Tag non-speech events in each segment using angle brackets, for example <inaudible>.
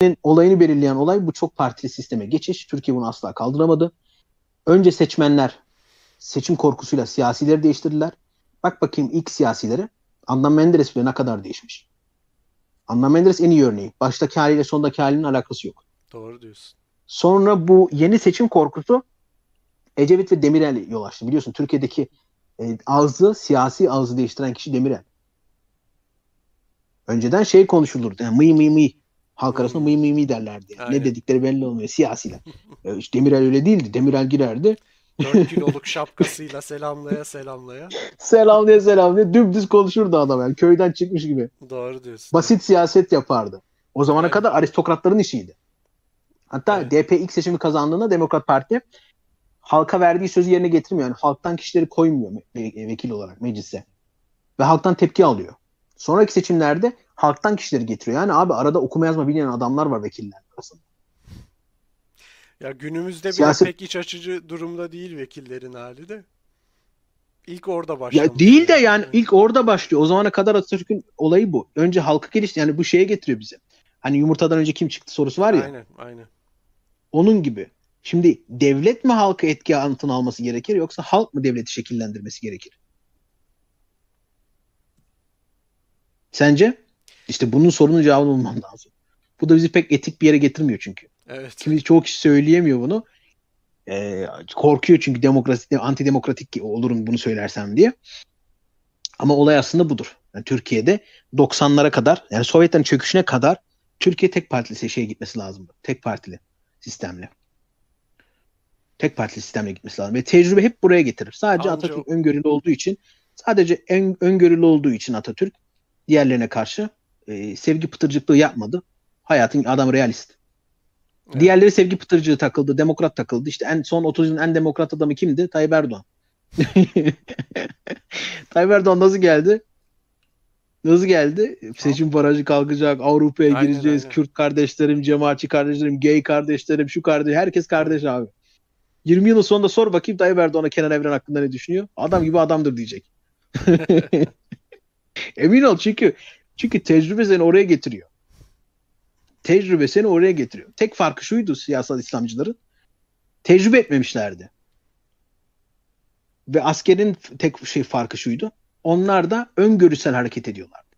Türkiye'nin olayını belirleyen olay bu çok partili sisteme geçiş. Türkiye bunu asla kaldıramadı. Önce seçmenler seçim korkusuyla siyasileri değiştirdiler. Bak bakayım ilk siyasileri. Adnan Menderes bile ne kadar değişmiş. Adnan Menderes en iyi örneği. Baştaki haliyle sondaki halinin alakası yok. Doğru diyorsun. Sonra bu yeni seçim korkusu Ecevit ve Demirel yol açtı. Biliyorsun Türkiye'deki e, ağzı, siyasi ağzı değiştiren kişi Demirel. Önceden şey konuşulurdu. Yani mıy mıy mıy Halk arasında mıy mıy mıy derlerdi. Yani. Ne dedikleri belli olmuyor siyasiler. <laughs> E, işte Demirel öyle değildi. Demirel girerdi. 4 <laughs> kiloluk şapkasıyla selamlaya selamlaya. selamlaya selamlaya dümdüz konuşurdu adam yani köyden çıkmış gibi. Doğru diyorsun. Basit siyaset yapardı. O zamana evet. kadar aristokratların işiydi. Hatta evet. DP ilk seçimi kazandığında Demokrat Parti halka verdiği sözü yerine getirmiyor. Yani halktan kişileri koymuyor vekil olarak meclise. Ve halktan tepki alıyor. Sonraki seçimlerde halktan kişileri getiriyor. Yani abi arada okuma yazma bilmeyen adamlar var vekiller arasında. Ya günümüzde Siyaset... pek iç açıcı durumda değil vekillerin hali de. İlk orada başlıyor. Ya değil de yani ilk orada başlıyor. O zamana kadar Atatürk'ün olayı bu. Önce halkı gelişti. Yani bu şeye getiriyor bizi. Hani yumurtadan önce kim çıktı sorusu var ya. Aynen, aynen. Onun gibi. Şimdi devlet mi halkı etki altına alması gerekir yoksa halk mı devleti şekillendirmesi gerekir? Sence? İşte bunun sorunun cevabını bulmam lazım. Bu da bizi pek etik bir yere getirmiyor çünkü. Evet. Kimi çoğu kişi söyleyemiyor bunu. Ee, korkuyor çünkü demokratik, antidemokratik olurum bunu söylersem diye. Ama olay aslında budur. Yani Türkiye'de 90'lara kadar yani Sovyetlerin çöküşüne kadar Türkiye tek partili şeye gitmesi lazım. Tek partili sistemle. Tek partili sistemle gitmesi lazım. Ve tecrübe hep buraya getirir. Sadece Amca. Atatürk öngörülü olduğu için sadece en, öngörülü olduğu için Atatürk diğerlerine karşı e, sevgi pıtırcıklığı yapmadı. Hayatın adam realist. Evet. Diğerleri sevgi pıtırcığı takıldı, demokrat takıldı. İşte en son 30 yılın en demokrat adamı kimdi? Tayyip Erdoğan. <laughs> Tayyip Erdoğan nasıl geldi? Nasıl geldi? Seçim barajı kalkacak, Avrupa'ya aynen, gireceğiz, aynen. Kürt kardeşlerim, cemaatçi kardeşlerim, gay kardeşlerim, şu kardeş, herkes kardeş abi. 20 yılın sonunda sor bakayım Tayyip Erdoğan'a Kenan Evren hakkında ne düşünüyor? Adam gibi adamdır diyecek. <laughs> Emin ol çünkü çünkü tecrübe seni oraya getiriyor. Tecrübe seni oraya getiriyor. Tek farkı şuydu siyasal İslamcıların. Tecrübe etmemişlerdi. Ve askerin tek şey farkı şuydu. Onlar da öngörüsel hareket ediyorlardı.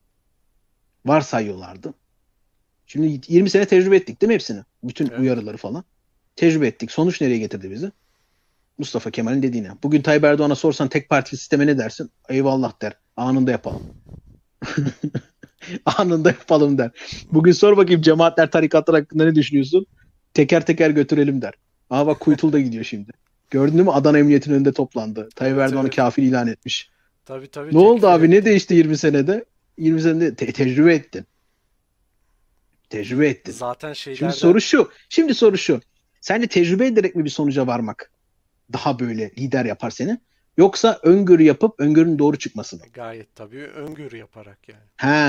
Varsayıyorlardı. Şimdi 20 sene tecrübe ettik değil mi hepsini? Bütün evet. uyarıları falan. Tecrübe ettik. Sonuç nereye getirdi bizi? Mustafa Kemal'in dediğine. Bugün Tayyip Erdoğan'a sorsan tek parti sisteme ne dersin? Eyvallah der. Anında yapalım. <laughs> <laughs> Anında yapalım der. Bugün sor bakayım cemaatler tarikatlar hakkında ne düşünüyorsun? Teker teker götürelim der. Aha bak Kuytul da gidiyor şimdi. Gördün mü Adana Emniyeti'nin önünde toplandı. Tayyip Erdoğan'ı kafir ilan etmiş. Tabii tabii. Ne tekrar. oldu abi ne değişti 20 senede? 20 senede te- tecrübe ettin. Tecrübe ettin. Zaten şeylerden... Şimdi soru şu. Şimdi soru şu. Sence tecrübe ederek mi bir sonuca varmak daha böyle lider yapar seni? Yoksa öngörü yapıp öngörünün doğru çıkması Gayet tabii öngörü yaparak yani.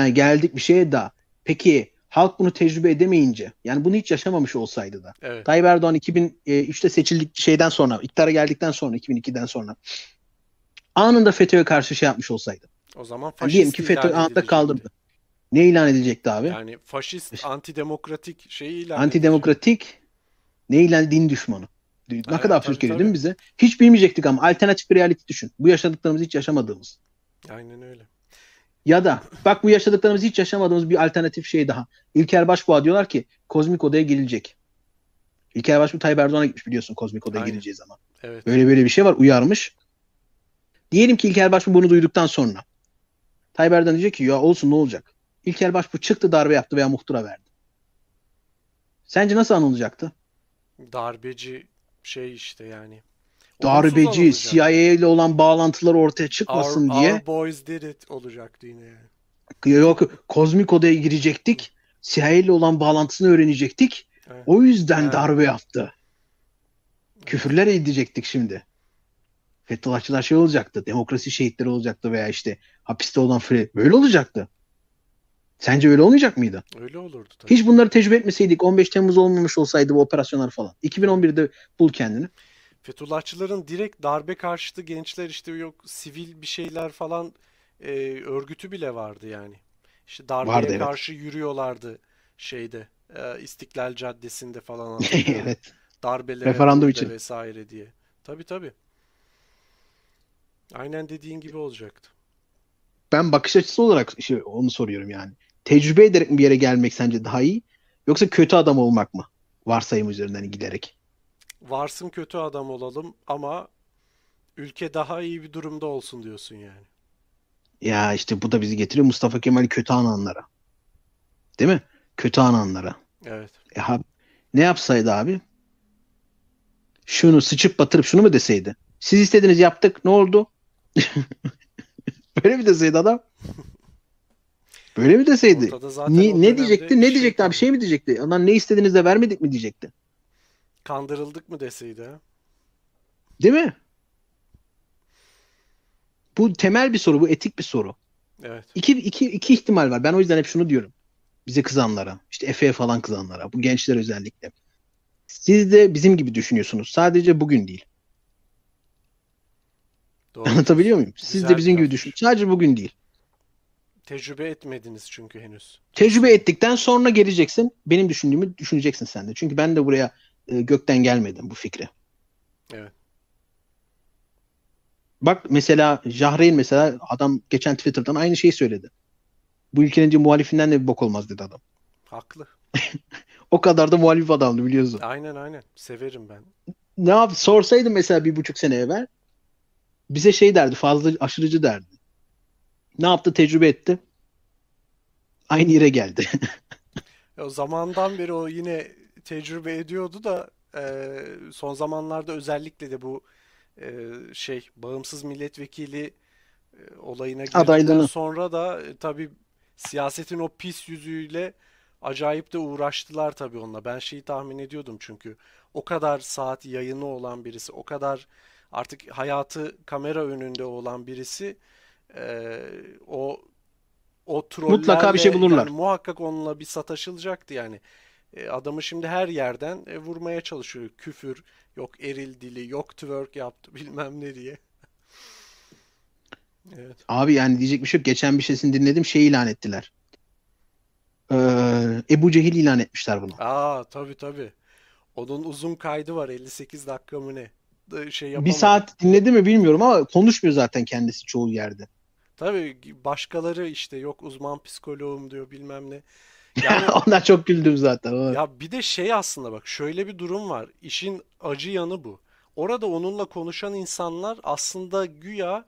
He geldik bir şeye daha. Peki halk bunu tecrübe edemeyince yani bunu hiç yaşamamış olsaydı da. Evet. Tayyip Erdoğan 2003'te e, seçildik şeyden sonra iktidara geldikten sonra 2002'den sonra anında FETÖ'ye karşı şey yapmış olsaydı. O zaman faşist yani diyelim ki FETÖ anında kaldırdı. Ne ilan edilecekti abi? Yani faşist, antidemokratik şeyi ilan Antidemokratik edecek. ne ilan? Din düşmanı. Ne evet, kadar absürt geliyor değil mi bize? Hiç bilmeyecektik ama alternatif bir realite düşün. Bu yaşadıklarımızı hiç yaşamadığımız. Aynen öyle. Ya da bak bu yaşadıklarımızı hiç yaşamadığımız bir alternatif şey daha. İlker Başbuğa diyorlar ki kozmik odaya girilecek. İlker Başbuğa Tayyip Erdoğan'a gitmiş biliyorsun kozmik odaya Aynen. girileceği zaman. Evet. Böyle böyle bir şey var uyarmış. Diyelim ki İlker Başbuğ bunu duyduktan sonra Tayyip Erdoğan diyecek ki ya olsun ne olacak? İlker Başbuğ çıktı darbe yaptı veya muhtıra verdi. Sence nasıl anılacaktı? Darbeci şey işte yani. Darbeci, CIA ile olan bağlantılar ortaya çıkmasın our, diye. Our boys did it olacaktı yine yani. Yok, kozmik odaya girecektik. CIA ile olan bağlantısını öğrenecektik. Evet. O yüzden evet. darbe yaptı. Küfürler edecektik şimdi. Fethullahçılar şey olacaktı. Demokrasi şehitleri olacaktı veya işte hapiste olan Fred böyle olacaktı. Sence öyle olmayacak mıydı? Öyle olurdu tabii. Hiç bunları tecrübe etmeseydik 15 Temmuz olmamış olsaydı bu operasyonlar falan. 2011'de bul kendini. Fethullahçıların direkt darbe karşıtı gençler işte yok sivil bir şeyler falan e, örgütü bile vardı yani. İşte darbeye vardı, evet. karşı yürüyorlardı şeyde e, İstiklal Caddesi'nde falan. <laughs> evet. Darbelere Referandum için. vesaire diye. Tabii tabii. Aynen dediğin gibi olacaktı. Ben bakış açısı olarak işte onu soruyorum yani tecrübe ederek mi bir yere gelmek sence daha iyi? Yoksa kötü adam olmak mı? Varsayım üzerinden hani giderek. Varsın kötü adam olalım ama ülke daha iyi bir durumda olsun diyorsun yani. Ya işte bu da bizi getiriyor Mustafa Kemal kötü ananlara. Değil mi? Kötü ananlara. Evet. E, ha, ne yapsaydı abi? Şunu sıçıp batırıp şunu mu deseydi? Siz istediniz yaptık ne oldu? <laughs> Böyle mi deseydi adam? <laughs> Böyle mi deseydi? Ni, ne diyecekti? Ne şey diyecekti şey... abi? Şey mi diyecekti? Ondan ne istediniz vermedik mi diyecekti? Kandırıldık mı deseydi? Değil mi? Bu temel bir soru. Bu etik bir soru. Evet. İki, iki, iki ihtimal var. Ben o yüzden hep şunu diyorum. Bize kızanlara, işte Efe'ye falan kızanlara, bu gençler özellikle. Siz de bizim gibi düşünüyorsunuz. Sadece bugün değil. Doğru. Anlatabiliyor muyum? Siz Güzel de bizim gibi düşünüyorsunuz. Sadece bugün değil. Tecrübe etmediniz çünkü henüz. Tecrübe ettikten sonra geleceksin. Benim düşündüğümü düşüneceksin sen de. Çünkü ben de buraya e, gökten gelmedim bu fikre. Evet. Bak mesela Jahreyn mesela adam geçen Twitter'dan aynı şeyi söyledi. Bu ülkenin diyor, muhalifinden de bir bok olmaz dedi adam. Haklı. <laughs> o kadar da muhalif adamdı biliyorsun. Aynen aynen. Severim ben. Ne yap? Sorsaydım mesela bir buçuk sene evvel bize şey derdi fazla aşırıcı derdi. Ne yaptı? Tecrübe etti. Aynı yere geldi. <laughs> o zamandan beri o yine tecrübe ediyordu da e, son zamanlarda özellikle de bu e, şey bağımsız milletvekili e, olayına girdikten sonra da e, tabii siyasetin o pis yüzüyle acayip de uğraştılar tabi onunla. Ben şeyi tahmin ediyordum çünkü o kadar saat yayını olan birisi, o kadar artık hayatı kamera önünde olan birisi e, o o trollerle mutlaka bir şey bulurlar. Yani muhakkak onunla bir sataşılacaktı yani. E, adamı şimdi her yerden e, vurmaya çalışıyor. Küfür, yok eril dili, yok twerk yaptı <laughs> bilmem ne diye. <laughs> evet. Abi yani diyecek bir şey yok. Geçen bir şeysini dinledim şey ilan ettiler. Ee, Ebu Cehil ilan etmişler bunu. Aa tabii tabii. Onun uzun kaydı var 58 dakika mı ne? şey yapamadı. Bir saat dinledi mi bilmiyorum ama konuşmuyor zaten kendisi çoğu yerde. Tabii başkaları işte yok uzman psikoloğum diyor bilmem ne. <laughs> Yani, Ondan çok güldüm zaten. Ya bir de şey aslında bak şöyle bir durum var. İşin acı yanı bu. Orada onunla konuşan insanlar aslında güya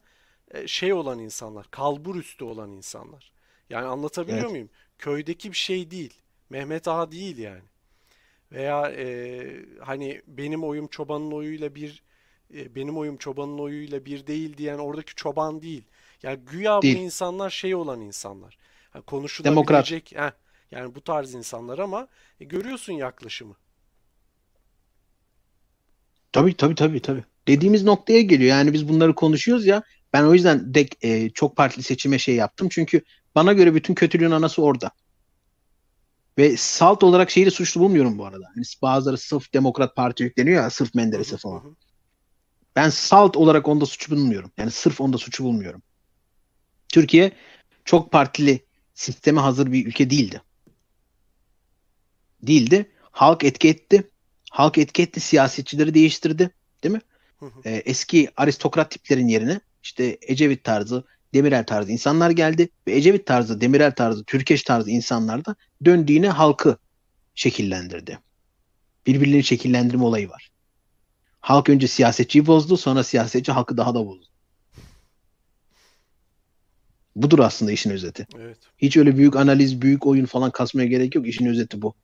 e, şey olan insanlar, kalbur üstü olan insanlar. Yani anlatabiliyor evet. muyum? Köydeki bir şey değil. Mehmet Ağa değil yani. Veya e, hani benim oyum çobanın oyuyla bir e, benim oyum çobanın oyuyla bir değil diyen oradaki çoban değil. Yani güya değil. bu insanlar şey olan insanlar. Yani konuşulabilecek. Demokrat. yani bu tarz insanlar ama e, görüyorsun yaklaşımı. Tabii tabii tabii tabii. Dediğimiz noktaya geliyor. Yani biz bunları konuşuyoruz ya. Ben o yüzden de, e, çok partili seçime şey yaptım. Çünkü bana göre bütün kötülüğün anası orada. Ve salt olarak şeyi de suçlu bulmuyorum bu arada. Hani bazıları sırf Demokrat Parti yükleniyor ya sırf Menderes'e falan. Ben salt olarak onda suçu bulmuyorum. Yani sırf onda suçu bulmuyorum. Türkiye çok partili sisteme hazır bir ülke değildi. Değildi. Halk etki etti. Halk etki etti. Siyasetçileri değiştirdi. Değil mi? Hı hı. Ee, eski aristokrat tiplerin yerine işte Ecevit tarzı Demirel tarzı insanlar geldi ve Ecevit tarzı, Demirel tarzı, Türkeş tarzı insanlar da döndüğüne halkı şekillendirdi. Birbirlerini şekillendirme olayı var. Halk önce siyasetçiyi bozdu, sonra siyasetçi halkı daha da bozdu. Budur aslında işin özeti. Evet. Hiç öyle büyük analiz, büyük oyun falan kasmaya gerek yok. İşin özeti bu.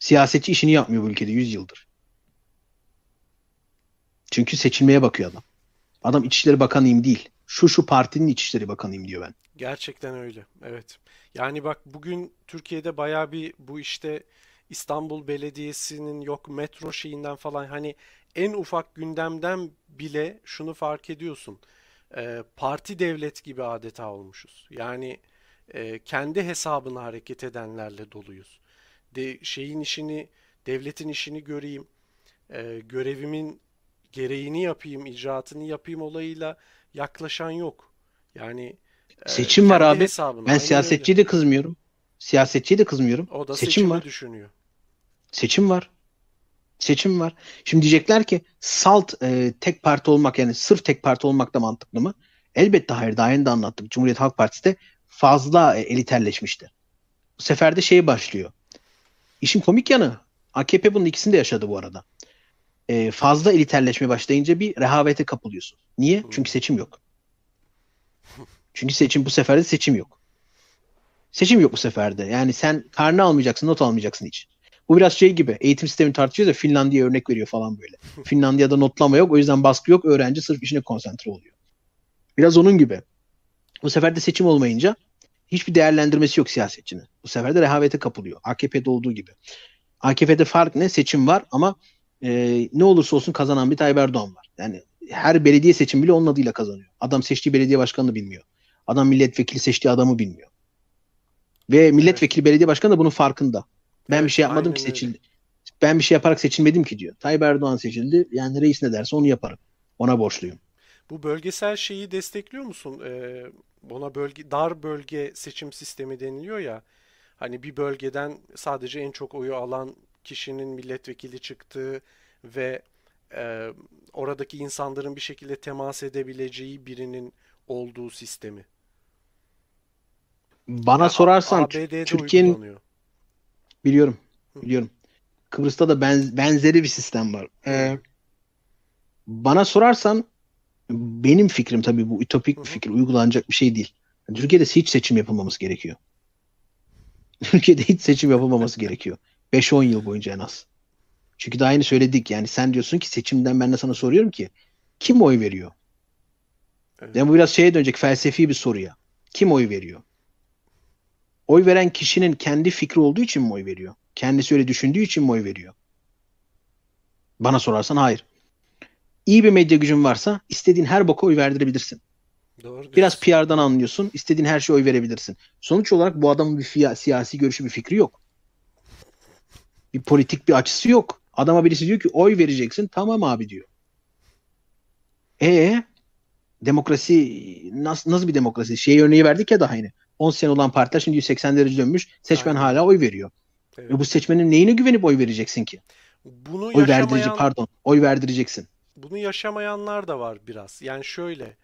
Siyasetçi işini yapmıyor bu ülkede 100 yıldır. Çünkü seçilmeye bakıyor adam. Adam İçişleri Bakanıyım değil şu şu partinin İçişleri Bakanıyım diyor ben. Gerçekten öyle. Evet. Yani bak bugün Türkiye'de baya bir bu işte İstanbul Belediyesi'nin yok metro şeyinden falan hani en ufak gündemden bile şunu fark ediyorsun. E, parti devlet gibi adeta olmuşuz. Yani e, kendi hesabını hareket edenlerle doluyuz. De, şeyin işini, devletin işini göreyim, e, görevimin gereğini yapayım, icraatını yapayım olayıyla yaklaşan yok. Yani e, seçim var abi. Hesabına, ben siyasetçiye de kızmıyorum. Siyasetçiye de kızmıyorum. O da seçim var. düşünüyor. Seçim var. Seçim var. Şimdi diyecekler ki salt e, tek parti olmak yani sırf tek parti olmak da mantıklı mı? Elbette hayır. Daha önce de anlattık. Cumhuriyet Halk Partisi de fazla e, eliterleşmişti. Bu sefer de şey başlıyor. İşin komik yanı AKP bunun ikisini de yaşadı bu arada e, fazla eliterleşme başlayınca bir rehavete kapılıyorsun. Niye? Çünkü seçim yok. Çünkü seçim bu sefer de seçim yok. Seçim yok bu seferde. Yani sen karne almayacaksın, not almayacaksın hiç. Bu biraz şey gibi. Eğitim sistemini tartışıyoruz ya Finlandiya örnek veriyor falan böyle. Finlandiya'da notlama yok. O yüzden baskı yok. Öğrenci sırf işine konsantre oluyor. Biraz onun gibi. Bu sefer de seçim olmayınca hiçbir değerlendirmesi yok siyasetçinin. Bu sefer de rehavete kapılıyor. AKP'de olduğu gibi. AKP'de fark ne? Seçim var ama e, ne olursa olsun kazanan bir Tayyip Erdoğan var. Yani her belediye seçim bile onun adıyla kazanıyor. Adam seçtiği belediye başkanını bilmiyor. Adam milletvekili seçtiği adamı bilmiyor. Ve milletvekili belediye başkanı da bunun farkında. Ben evet, bir şey yapmadım ki seçildi. Öyle. Ben bir şey yaparak seçilmedim ki diyor. Tayyip Erdoğan seçildi. Yani reis ne derse onu yaparım. Ona borçluyum. Bu bölgesel şeyi destekliyor musun? Ee, buna bölge dar bölge seçim sistemi deniliyor ya. Hani bir bölgeden sadece en çok oyu alan kişinin milletvekili çıktığı ve e, oradaki insanların bir şekilde temas edebileceği birinin olduğu sistemi. Bana yani sorarsan Türkiye'nin biliyorum biliyorum. Kıbrıs'ta da benzeri bir sistem var. Ee, bana sorarsan benim fikrim tabii bu ütopik bir fikir uygulanacak bir şey değil. Türkiye'de hiç seçim yapılmaması gerekiyor. <laughs> Türkiye'de hiç seçim yapılmaması <laughs> gerekiyor. 5-10 yıl boyunca en az. Çünkü daha yeni söyledik yani sen diyorsun ki seçimden ben de sana soruyorum ki kim oy veriyor? Evet. Yani bu biraz şeye dönecek felsefi bir soruya. Kim oy veriyor? Oy veren kişinin kendi fikri olduğu için mi oy veriyor? Kendisi öyle düşündüğü için mi oy veriyor? Bana sorarsan hayır. İyi bir medya gücün varsa istediğin her boka oy verdirebilirsin. Doğru Biraz diyorsun. PR'dan anlıyorsun. İstediğin her şeye oy verebilirsin. Sonuç olarak bu adamın bir siyasi görüşü, bir fikri yok. Bir politik bir açısı yok. Adama birisi diyor ki oy vereceksin. Tamam abi diyor. E demokrasi nasıl, nasıl bir demokrasi? Şey örneği verdik ya daha yine. 10 sene olan partiler şimdi 180 derece dönmüş. Seçmen Aynen. hala oy veriyor. Evet. Ve bu seçmenin neyine güvenip oy vereceksin ki? Bunu oy yaşamayan... verdirici pardon. Oy verdireceksin. Bunu yaşamayanlar da var biraz. Yani şöyle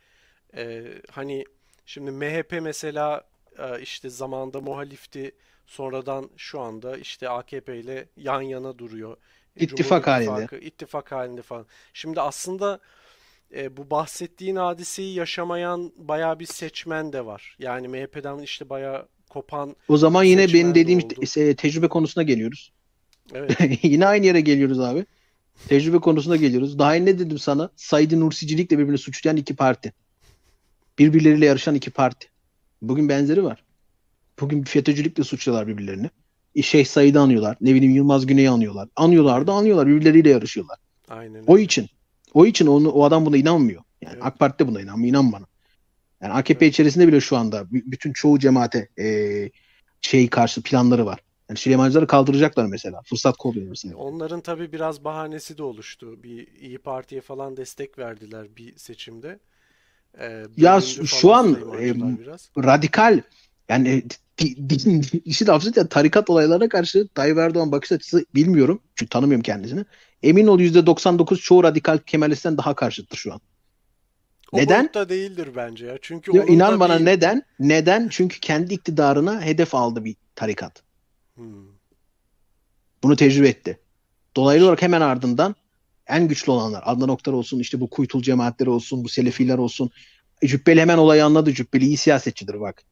e, hani şimdi MHP mesela e, işte zamanda muhalifti sonradan şu anda işte AKP ile yan yana duruyor. İttifak halinde. İttifakı, ittifak halinde falan. Şimdi aslında e, bu bahsettiğin hadiseyi yaşamayan baya bir seçmen de var. Yani MHP'den işte baya kopan O zaman yine benim dediğim işte, e, tecrübe konusuna geliyoruz. Evet. <laughs> yine aynı yere geliyoruz abi. Tecrübe konusuna geliyoruz. Daha önce ne dedim sana? Said Nursicilikle birbirini suçlayan iki parti. Birbirleriyle yarışan iki parti. Bugün benzeri var. Bugün FETÖ'cülükle suçluyorlar birbirlerini. Şey Said'i anıyorlar. Ne bileyim Yılmaz Güney'i anıyorlar. Anıyorlar da anıyorlar. Birbirleriyle yarışıyorlar. Aynen. O için. O için onu, o adam buna inanmıyor. Yani evet. AK Parti de buna inanmıyor. İnan bana. Yani AKP evet. içerisinde bile şu anda bütün çoğu cemaate e, şey karşı planları var. Yani Süleymancıları kaldıracaklar mesela. Fırsat kolluyor mesela. E, onların tabii biraz bahanesi de oluştu. Bir İyi Parti'ye falan destek verdiler bir seçimde. Ee, ya şu an e, radikal yani din işi lafzı ya tarikat olaylarına karşı Tayyip Erdoğan bakış açısı bilmiyorum. Çünkü tanımıyorum kendisini. Emin ol %99 çoğu radikal Kemalistten daha karşıttır şu an. O neden? da değildir bence ya. Çünkü ya inan bana bir... neden? Neden? Çünkü kendi iktidarına hedef aldı bir tarikat. Hmm. Bunu tecrübe etti. Dolaylı olarak hemen ardından en güçlü olanlar Adnan Oktar olsun işte bu kuytul cemaatleri olsun bu selefiler olsun. E, Cübbeli hemen olayı anladı. Cübbeli iyi siyasetçidir bak.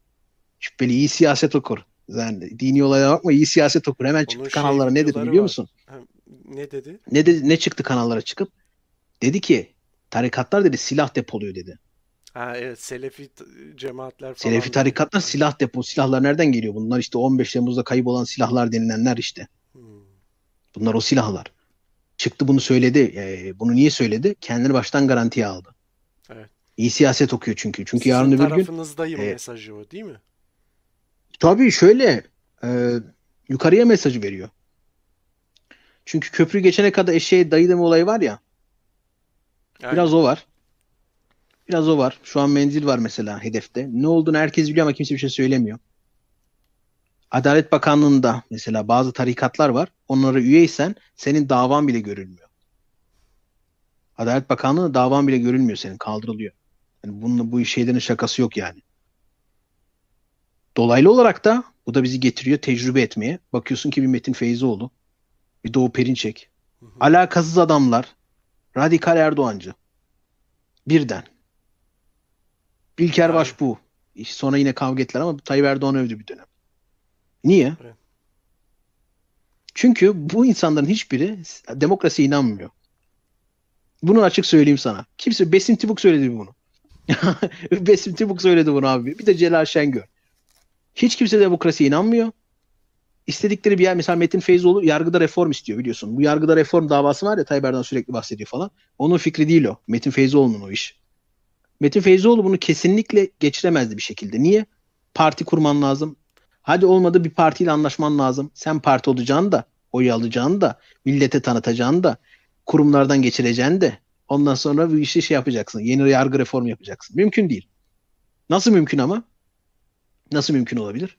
Cübbeli iyi siyaset okur. Yani dini olaya bakma iyi siyaset okur. Hemen Onun çıktı şey kanallara ne dedi biliyor var. musun? Ne dedi? Ne dedi? Ne çıktı kanallara çıkıp? Dedi ki tarikatlar dedi silah depoluyor dedi. Ha evet Selefi cemaatler falan. Selefi tarikatlar yani. Şey. silah depo. Silahlar nereden geliyor? Bunlar işte 15 Temmuz'da kayıp olan silahlar denilenler işte. Hmm. Bunlar o silahlar çıktı bunu söyledi. E, bunu niye söyledi? Kendini baştan garantiye aldı. Evet. İyi siyaset okuyor çünkü. Çünkü Sizin yarın öbür gün... tarafınızdayım e, mesajı o değil mi? Tabii şöyle e, yukarıya mesajı veriyor. Çünkü köprü geçene kadar eşeğe dayı deme olayı var ya. Yani. Biraz o var. Biraz o var. Şu an menzil var mesela hedefte. Ne olduğunu herkes biliyor ama kimse bir şey söylemiyor. Adalet Bakanlığı'nda mesela bazı tarikatlar var. Onlara üyeysen senin davan bile görülmüyor. Adalet Bakanlığı'nda davan bile görülmüyor senin kaldırılıyor. Yani bunun bu şeylerin şakası yok yani. Dolaylı olarak da bu da bizi getiriyor tecrübe etmeye. Bakıyorsun ki bir Metin Feyzoğlu, bir Doğu Perinçek. Hı hı. Alakasız adamlar, radikal Erdoğancı. Birden. Bilker Başbuğ. Sonra yine kavga ettiler ama Tayyip Erdoğan övdü bir dönem. Niye? Çünkü bu insanların hiçbiri demokrasiye inanmıyor. Bunu açık söyleyeyim sana. Kimse Besim Tibuk söyledi bunu. <laughs> Besim Tibuk söyledi bunu abi. Bir de Celal Şengör. Hiç kimse demokrasiye inanmıyor. İstedikleri bir yer mesela Metin Feyzoğlu yargıda reform istiyor biliyorsun. Bu yargıda reform davası var ya Tayyip Erdoğan sürekli bahsediyor falan. Onun fikri değil o. Metin Feyzoğlu'nun o iş. Metin Feyzoğlu bunu kesinlikle geçiremezdi bir şekilde. Niye? Parti kurman lazım. Hadi olmadı bir partiyle anlaşman lazım. Sen parti olacağını da, oy alacağını da, millete tanıtacağını da, kurumlardan geçireceğini de. Ondan sonra bu işi şey yapacaksın. Yeni yargı reformu yapacaksın. Mümkün değil. Nasıl mümkün ama? Nasıl mümkün olabilir?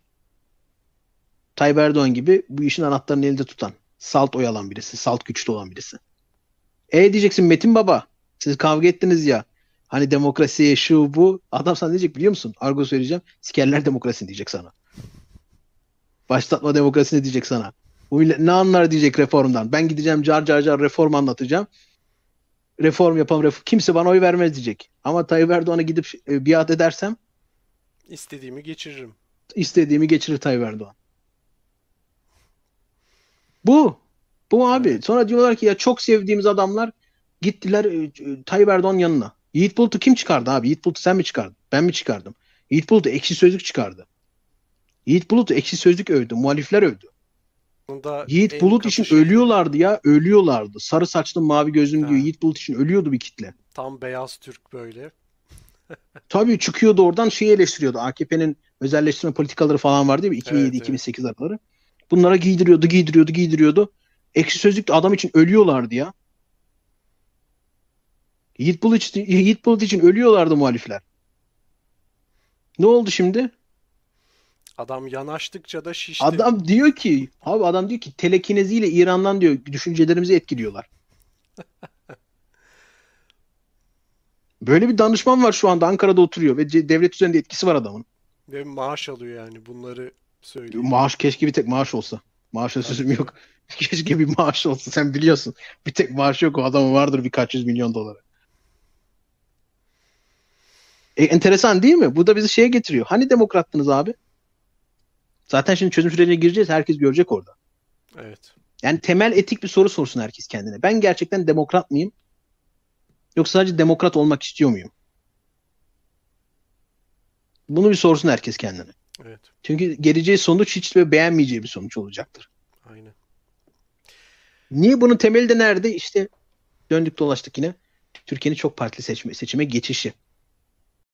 Tayyip Erdoğan gibi bu işin anahtarını elde tutan, salt oy alan birisi, salt güçlü olan birisi. E diyeceksin Metin Baba, siz kavga ettiniz ya. Hani demokrasiye şu bu. Adam sana diyecek biliyor musun? Argo söyleyeceğim. Sikerler demokrasini diyecek sana. Başlatma demokrasi ne diyecek sana? Bu millet ne anlar diyecek reformdan. Ben gideceğim car car car reform anlatacağım. Reform yapalım. Reform. Kimse bana oy vermez diyecek. Ama Tayyip Erdoğan'a gidip e, biat edersem istediğimi geçiririm. İstediğimi geçirir Tayyip Erdoğan. Bu. Bu abi. Sonra diyorlar ki ya çok sevdiğimiz adamlar gittiler e, e, Tayyip Erdoğan yanına. Yiğit Bulut'u kim çıkardı abi? Yiğit Bulut'u sen mi çıkardın? Ben mi çıkardım? Yiğit Bulut'u ekşi sözlük çıkardı. Yiğit Bulut ekşi sözlük övdü. Muhalifler övdü. Bunda Yiğit Bulut için şey... ölüyorlardı ya. Ölüyorlardı. Sarı saçlı mavi gözüm diyor. Yiğit Bulut için ölüyordu bir kitle. Tam beyaz Türk böyle. <laughs> Tabii çıkıyordu oradan şeyi eleştiriyordu. AKP'nin özelleştirme politikaları falan vardı değil 2007-2008 evet, evet. araları. Bunlara giydiriyordu, giydiriyordu, giydiriyordu. Ekşi sözlük adam için ölüyorlardı ya. Yiğit Bulut için, Yiğit Bulut için ölüyorlardı muhalifler. Ne oldu şimdi? Adam yanaştıkça da şişti. Adam diyor ki, abi adam diyor ki telekineziyle İran'dan diyor düşüncelerimizi etkiliyorlar. <laughs> Böyle bir danışman var şu anda Ankara'da oturuyor ve devlet üzerinde etkisi var adamın. Ve maaş alıyor yani bunları söylüyor. Maaş keşke bir tek maaş olsa. Maaşa sözüm yok. <laughs> Keşke bir maaş olsa sen biliyorsun. Bir tek maaş yok o adamın vardır birkaç yüz milyon doları. E, enteresan değil mi? Bu da bizi şeye getiriyor. Hani demokrattınız abi? Zaten şimdi çözüm sürecine gireceğiz. Herkes görecek orada. Evet. Yani temel etik bir soru sorsun herkes kendine. Ben gerçekten demokrat mıyım? Yoksa sadece demokrat olmak istiyor muyum? Bunu bir sorsun herkes kendine. Evet. Çünkü geleceği sonuç hiç de beğenmeyeceği bir sonuç olacaktır. Aynen. Niye bunun temeli de nerede? İşte döndük dolaştık yine. Türkiye'nin çok partili seçme, seçime geçişi.